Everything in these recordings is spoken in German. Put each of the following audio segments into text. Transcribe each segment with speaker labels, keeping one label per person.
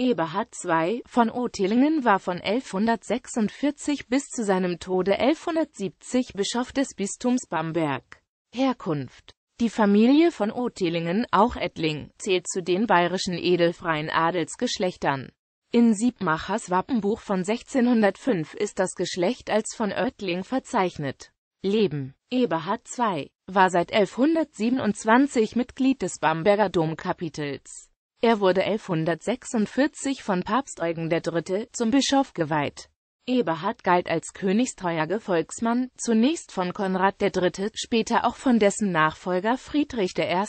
Speaker 1: Eberhard II. von Ottilingen war von 1146 bis zu seinem Tode 1170 Bischof des Bistums Bamberg. Herkunft die Familie von Ottilingen, auch Ettling, zählt zu den bayerischen edelfreien Adelsgeschlechtern. In Siebmachers Wappenbuch von 1605 ist das Geschlecht als von Oettling verzeichnet. Leben Eberhard II. war seit 1127 Mitglied des Bamberger Domkapitels. Er wurde 1146 von Papst Eugen III. zum Bischof geweiht. Eberhard galt als königstreuer Gefolgsmann, zunächst von Konrad III., später auch von dessen Nachfolger Friedrich I.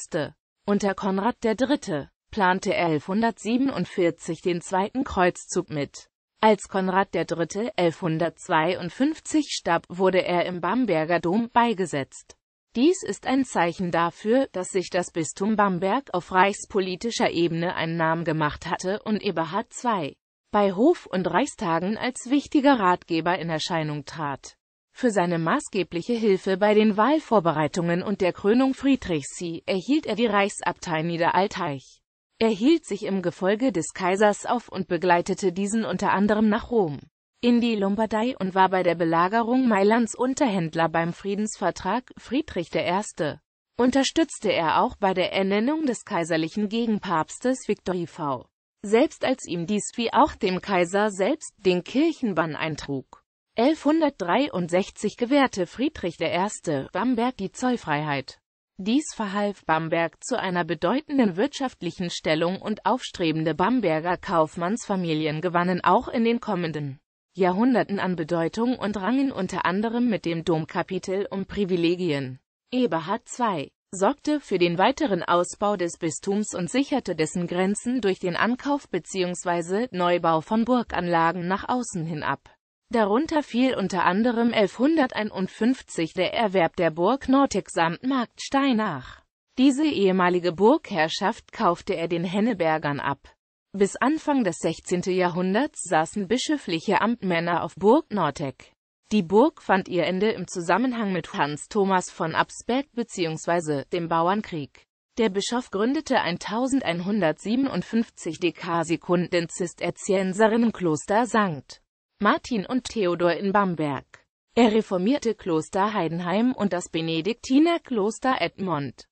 Speaker 1: Unter Konrad III. plante er 1147 den Zweiten Kreuzzug mit. Als Konrad III. 1152 starb, wurde er im Bamberger Dom beigesetzt. Dies ist ein Zeichen dafür, dass sich das Bistum Bamberg auf reichspolitischer Ebene einen Namen gemacht hatte und Eberhard II. bei Hof- und Reichstagen als wichtiger Ratgeber in Erscheinung trat. Für seine maßgebliche Hilfe bei den Wahlvorbereitungen und der Krönung Friedrichs sie erhielt er die Reichsabtei Niederalteich. Er hielt sich im Gefolge des Kaisers auf und begleitete diesen unter anderem nach Rom in die Lombardei und war bei der Belagerung Mailands Unterhändler beim Friedensvertrag Friedrich I. Unterstützte er auch bei der Ernennung des kaiserlichen Gegenpapstes Viktor IV. Selbst als ihm dies wie auch dem Kaiser selbst den Kirchenbann eintrug. 1163 gewährte Friedrich I. Bamberg die Zollfreiheit. Dies verhalf Bamberg zu einer bedeutenden wirtschaftlichen Stellung und aufstrebende Bamberger Kaufmannsfamilien gewannen auch in den kommenden Jahrhunderten an Bedeutung und rangen unter anderem mit dem Domkapitel um Privilegien. Eberhard II. sorgte für den weiteren Ausbau des Bistums und sicherte dessen Grenzen durch den Ankauf bzw. Neubau von Burganlagen nach außen hin ab. Darunter fiel unter anderem 1151 der Erwerb der Burg Nortig samt Markt Steinach. Diese ehemalige Burgherrschaft kaufte er den Hennebergern ab. Bis Anfang des 16. Jahrhunderts saßen bischöfliche Amtmänner auf Burg Nortek. Die Burg fand ihr Ende im Zusammenhang mit Hans Thomas von Absberg bzw. dem Bauernkrieg. Der Bischof gründete 1157 Dekasekunden Zisterzienserinnenkloster St. Martin und Theodor in Bamberg. Er reformierte Kloster Heidenheim und das Benediktinerkloster Edmond.